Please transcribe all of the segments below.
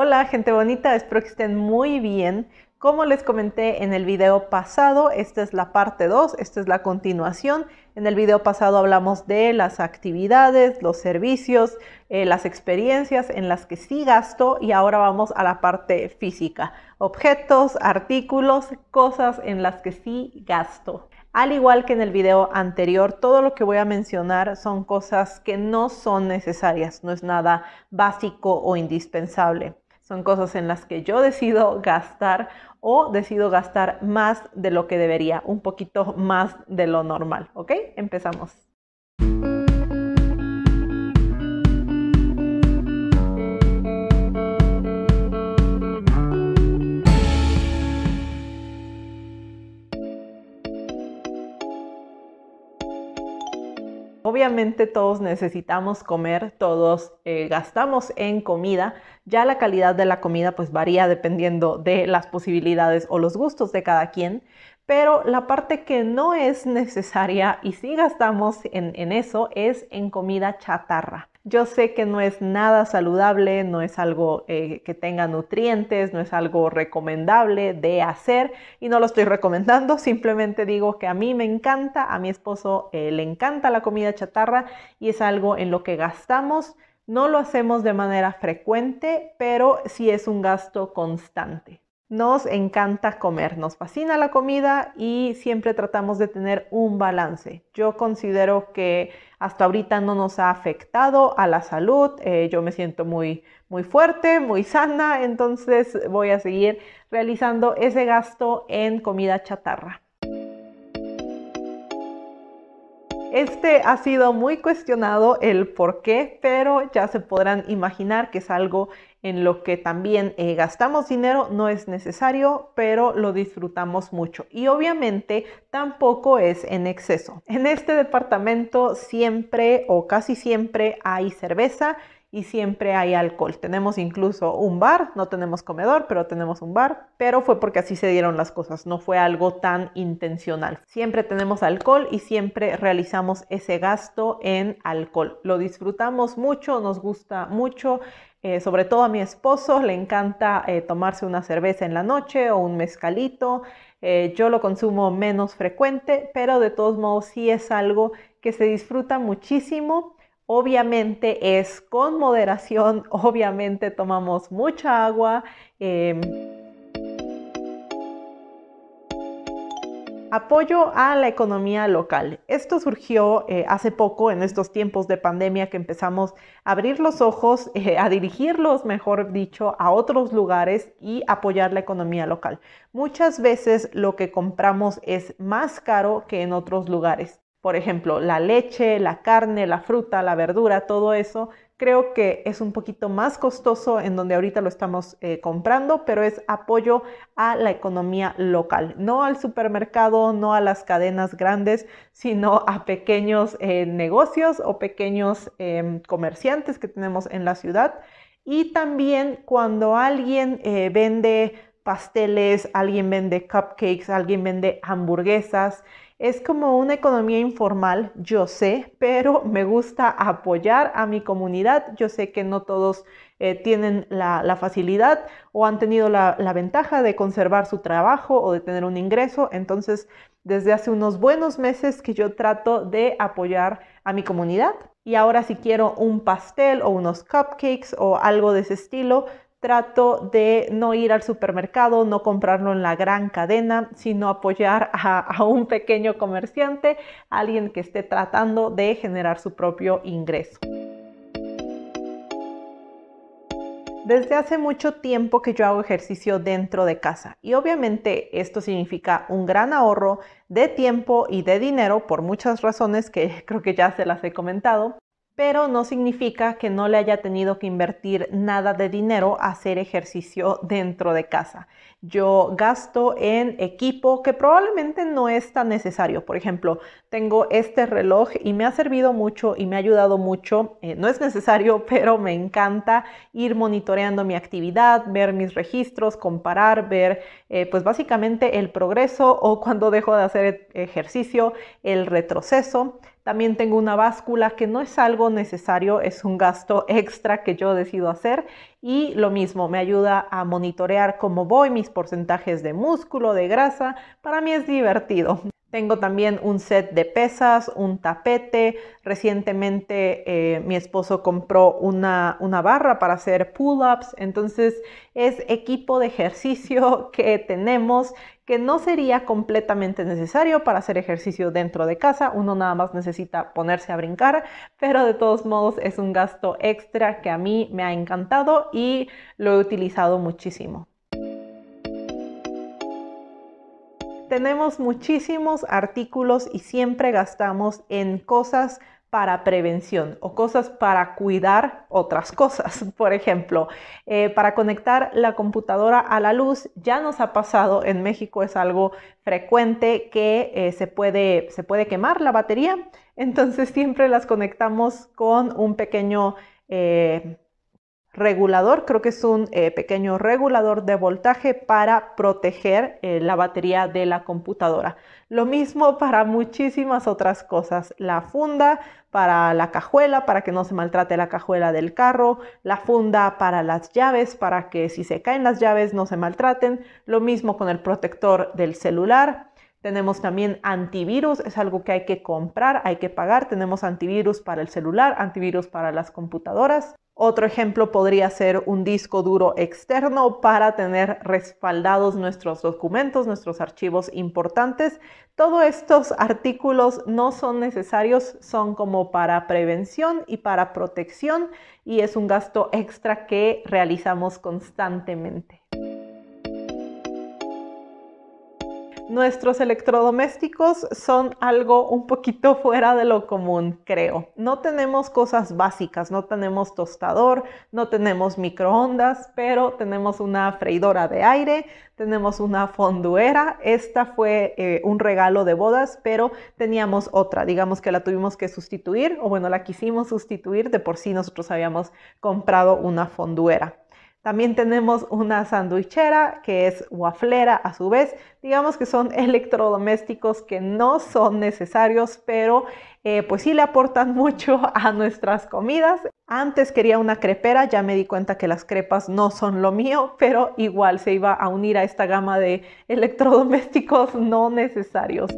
Hola gente bonita, espero que estén muy bien. Como les comenté en el video pasado, esta es la parte 2, esta es la continuación. En el video pasado hablamos de las actividades, los servicios, eh, las experiencias en las que sí gasto y ahora vamos a la parte física. Objetos, artículos, cosas en las que sí gasto. Al igual que en el video anterior, todo lo que voy a mencionar son cosas que no son necesarias, no es nada básico o indispensable. Son cosas en las que yo decido gastar o decido gastar más de lo que debería, un poquito más de lo normal, ¿ok? Empezamos. Obviamente todos necesitamos comer, todos eh, gastamos en comida, ya la calidad de la comida pues varía dependiendo de las posibilidades o los gustos de cada quien, pero la parte que no es necesaria y sí gastamos en, eso es en comida chatarra. Yo sé que no es nada saludable, no es algo eh, que tenga nutrientes, no es algo recomendable de hacer y no lo estoy recomendando, simplemente digo que a mí me encanta, a mi esposo eh, le encanta la comida chatarra y es algo en lo que gastamos. No lo hacemos de manera frecuente, pero sí es un gasto constante. Nos encanta comer, nos fascina la comida y siempre tratamos de tener un balance. Yo considero que hasta ahorita no nos ha afectado a la salud. Eh, yo me siento muy, muy fuerte, muy sana, entonces voy a seguir realizando ese gasto en comida chatarra. Este ha sido muy cuestionado el por qué, pero ya se podrán imaginar que es algo en lo que también eh, gastamos dinero, no es necesario, pero lo disfrutamos mucho. Y obviamente tampoco es en exceso. En este departamento siempre o casi siempre hay cerveza y siempre hay alcohol. Tenemos incluso un bar, no tenemos comedor, pero tenemos un bar, pero fue porque así se dieron las cosas, no fue algo tan intencional. Siempre tenemos alcohol y siempre realizamos ese gasto en alcohol. Lo disfrutamos mucho, nos gusta mucho. Eh, sobre todo a mi esposo le encanta eh, tomarse una cerveza en la noche o un mezcalito. Eh, yo lo consumo menos frecuente, pero de todos modos sí es algo que se disfruta muchísimo Obviamente es con moderación, obviamente tomamos mucha agua. Em, apoyo a la economía local. Esto surgió eh, hace poco, en estos tiempos de pandemia, que empezamos a abrir los ojos, eh, a dirigirlos, mejor dicho, a otros lugares y apoyar la economía local. Muchas veces lo que compramos es más caro que en otros lugares por ejemplo, la leche, la carne, la fruta, la verdura, todo eso, creo que es un poquito más costoso en donde ahorita lo estamos eh, comprando, pero es apoyo a la economía local, no al supermercado, no a las cadenas grandes, sino a pequeños eh, negocios o pequeños em, comerciantes que tenemos en la ciudad. Y también cuando alguien eh, vende pasteles, alguien vende cupcakes, alguien vende hamburguesas, es como una economía informal, yo sé, pero me gusta apoyar a mi comunidad. Yo sé que no todos eh, tienen la, facilidad o han tenido la, la ventaja de conservar su trabajo o de tener un ingreso. Entonces, desde hace unos buenos meses que yo trato de apoyar a mi comunidad. Y ahora si quiero un pastel o unos cupcakes o algo de ese estilo, trato de no ir al supermercado, no comprarlo en la gran cadena, sino apoyar a, un pequeño comerciante, alguien que esté tratando de generar su propio ingreso. Desde hace mucho tiempo que yo hago ejercicio dentro de casa y obviamente esto significa un gran ahorro de tiempo y de dinero por muchas razones que creo que ya se las he comentado pero no significa que no le haya tenido que invertir nada de dinero a hacer ejercicio dentro de casa. Yo gasto en equipo que probablemente no es tan necesario. Por ejemplo, tengo este reloj y me ha servido mucho y me ha ayudado mucho. Eh, no es necesario, pero me encanta ir monitoreando mi actividad, ver mis registros, comparar, ver eh, pues básicamente el progreso o cuando dejo de hacer ejercicio, el retroceso. También tengo una báscula que no es algo necesario, es un gasto extra que yo decido hacer y lo mismo, me ayuda a monitorear cómo voy, mis porcentajes de músculo, de grasa, para mí es divertido. Tengo también un set de pesas, un tapete. Recientemente eh, mi esposo compró una, una barra para hacer pull-ups. Entonces es equipo de ejercicio que tenemos que no sería completamente necesario para hacer ejercicio dentro de casa, uno nada más necesita ponerse a brincar, pero de todos modos es un gasto extra que a mí me ha encantado y lo he utilizado muchísimo. Tenemos muchísimos artículos y siempre gastamos en cosas para prevención o cosas para cuidar otras cosas. Por ejemplo, eh, para conectar la computadora a la luz ya nos ha pasado en México, es algo frecuente que eh, se, puede, se puede quemar la batería, entonces siempre las conectamos con un pequeño... Eh, regulador, creo que es un eh, pequeño regulador de voltaje para proteger eh, la batería de la computadora. Lo mismo para muchísimas otras cosas, la funda para la cajuela, para que no se maltrate la cajuela del carro, la funda para las llaves, para que si se caen las llaves no se maltraten, lo mismo con el protector del celular, tenemos también antivirus, es algo que hay que comprar, hay que pagar. Tenemos antivirus para el celular, antivirus para las computadoras. Otro ejemplo podría ser un disco duro externo para tener respaldados nuestros documentos, nuestros archivos importantes. Todos estos artículos no son necesarios, son como para prevención y para protección y es un gasto extra que realizamos constantemente. nuestros electrodomésticos son algo un poquito fuera de lo común, creo. No tenemos cosas básicas, no tenemos tostador, no tenemos microondas, pero tenemos una freidora de aire, tenemos una fonduera. Esta fue eh, un regalo de bodas, pero teníamos otra, digamos que la tuvimos que sustituir, o bueno, la quisimos sustituir, de por sí nosotros habíamos comprado una fonduera. También tenemos una sandwichera que es waflera a su vez. Digamos que son electrodomésticos que no son necesarios, pero eh, pues sí le aportan mucho a nuestras comidas. Antes quería una crepera, ya me di cuenta que las crepas no son lo mío, pero igual se iba a unir a esta gama de electrodomésticos no necesarios.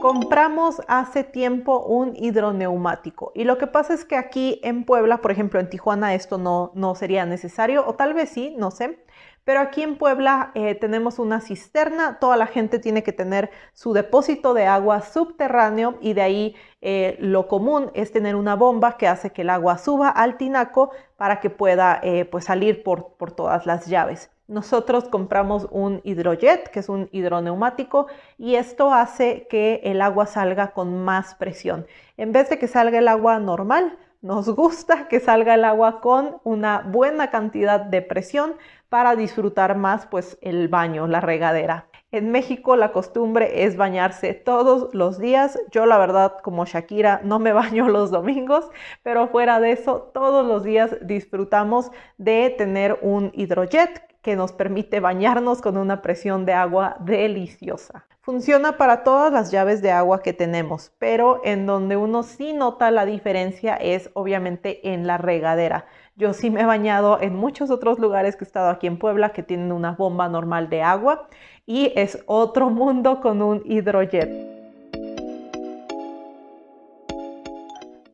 compramos hace tiempo un hidroneumático y lo que pasa es que aquí en Puebla, por ejemplo, en Tijuana esto no, no sería necesario o tal vez sí, no sé. Pero aquí en Puebla eh, tenemos una cisterna, toda la gente tiene que tener su depósito de agua subterráneo y de ahí eh, lo común es tener una bomba que hace que el agua suba al tinaco para que pueda eh, pues salir por todas las llaves. Nosotros compramos un hidrojet, que es un hidroneumático, y esto hace que el agua salga con más presión. En vez de que salga el agua normal, nos gusta que salga el agua con una buena cantidad de presión para disfrutar más pues el baño, la regadera. En México la costumbre es bañarse todos los días. Yo la verdad como Shakira no me baño los domingos, pero fuera de eso todos los días disfrutamos de tener un hidrojet que nos permite bañarnos con una presión de agua deliciosa. Funciona para todas las llaves de agua que tenemos, pero en donde uno sí nota la diferencia es obviamente en la regadera. Yo sí me he bañado en muchos otros lugares que he estado aquí en Puebla que tienen una bomba normal de agua y es otro mundo con un hidrojet.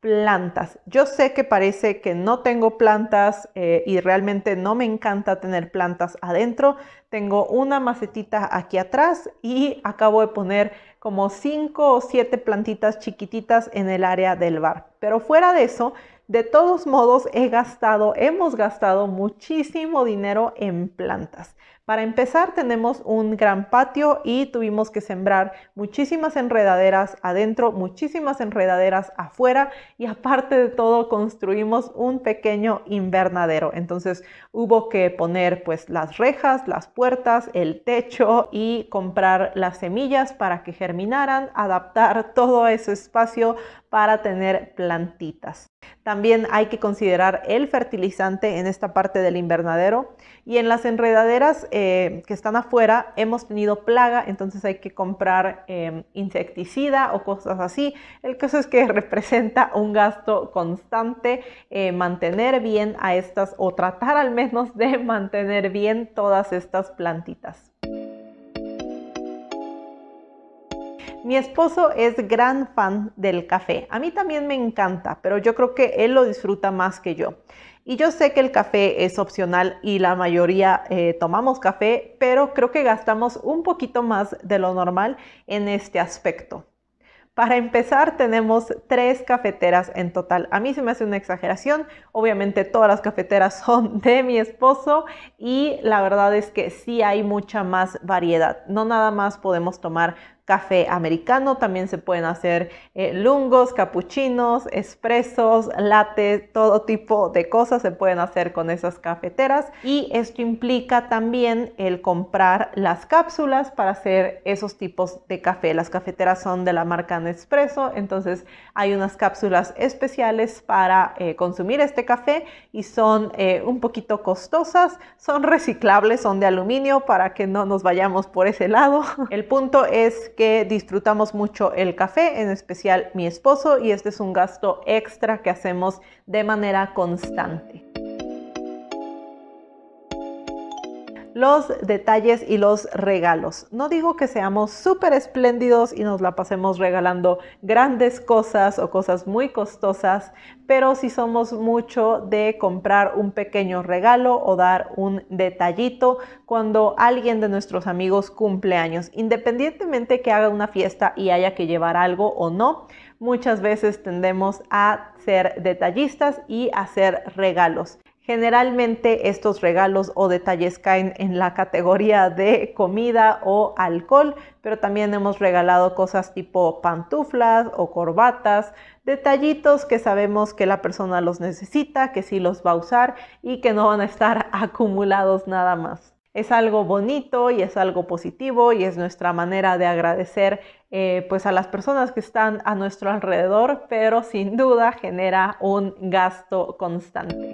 plantas. Yo sé que parece que no tengo plantas eh, y realmente no me encanta tener plantas adentro. Tengo una macetita aquí atrás y acabo de poner como 5 o 7 plantitas chiquititas en el área del bar. Pero fuera de eso, de todos modos, he gastado, hemos gastado muchísimo dinero en plantas. Para empezar tenemos un gran patio y tuvimos que sembrar muchísimas enredaderas adentro, muchísimas enredaderas afuera y aparte de todo construimos un pequeño invernadero. Entonces hubo que poner pues las rejas, las puertas, el techo y comprar las semillas para que germinaran, adaptar todo ese espacio para tener plantitas. También hay que considerar el fertilizante en esta parte del invernadero y en las enredaderas eh, que están afuera hemos tenido plaga, entonces hay que comprar em, insecticida o cosas así. El caso es que representa un gasto constante eh, mantener bien a estas o tratar al menos de mantener bien todas estas plantitas. Mi esposo es gran fan del café. A mí también me encanta, pero yo creo que él lo disfruta más que yo. Y yo sé que el café es opcional y la mayoría eh, tomamos café, pero creo que gastamos un poquito más de lo normal en este aspecto. Para empezar, tenemos tres cafeteras en total. A mí se me hace una exageración. Obviamente todas las cafeteras son de mi esposo y la verdad es que sí hay mucha más variedad. No nada más podemos tomar café americano, también se pueden hacer eh, lungos, capuchinos, espresos, lates, todo tipo de cosas se pueden hacer con esas cafeteras y esto implica también el comprar las cápsulas para hacer esos tipos de café. Las cafeteras son de la marca Nespresso, entonces hay unas cápsulas especiales para eh, consumir este café y son eh, un poquito costosas, son reciclables, son de aluminio para que no nos vayamos por ese lado. El punto es que disfrutamos mucho el café, en especial mi esposo, y este es un gasto extra que hacemos de manera constante. los detalles y los regalos. No digo que seamos súper espléndidos y nos la pasemos regalando grandes cosas o cosas muy costosas, pero sí somos mucho de comprar un pequeño regalo o dar un detallito cuando alguien de nuestros amigos cumple años, independientemente que haga una fiesta y haya que llevar algo o no muchas veces tendemos a ser detallistas y hacer regalos. Generalmente estos regalos o detalles caen en la categoría de comida o alcohol, pero también hemos regalado cosas tipo pantuflas o corbatas, detallitos que sabemos que la persona los necesita, que sí los va a usar y que no van a estar acumulados nada más. Es algo bonito y es algo positivo y es nuestra manera de agradecer eh, pues a las personas que están a nuestro alrededor, pero sin duda genera un gasto constante.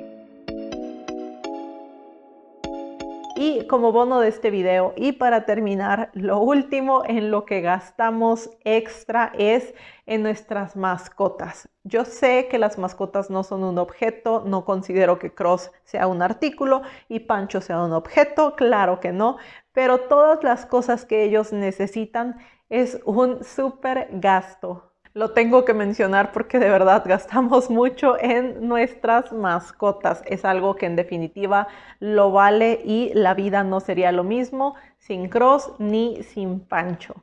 Y como bono de este video y para terminar, lo último en lo que gastamos extra es en nuestras mascotas. Yo sé que las mascotas no son un objeto, no considero que Cross sea un artículo y Pancho sea un objeto, claro que no, pero todas las cosas que ellos necesitan es un súper gasto. Lo tengo que mencionar porque de verdad gastamos mucho en nuestras mascotas. Es algo que en definitiva lo vale y la vida no sería lo mismo sin Cross ni sin Pancho.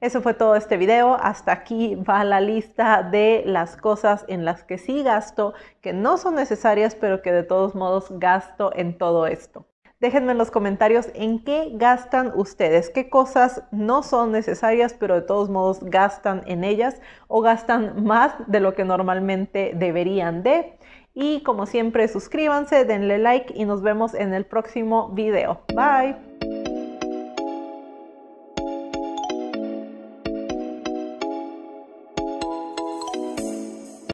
Eso fue todo este video. Hasta aquí va la lista de las cosas en las que sí gasto, que no son necesarias, pero que de todos modos gasto en todo esto. Déjenme en los comentarios en qué gastan ustedes, qué cosas no son necesarias, pero de todos modos gastan en ellas o gastan más de lo que normalmente deberían de. Y como siempre, suscríbanse, denle like y nos vemos en el próximo video. Bye.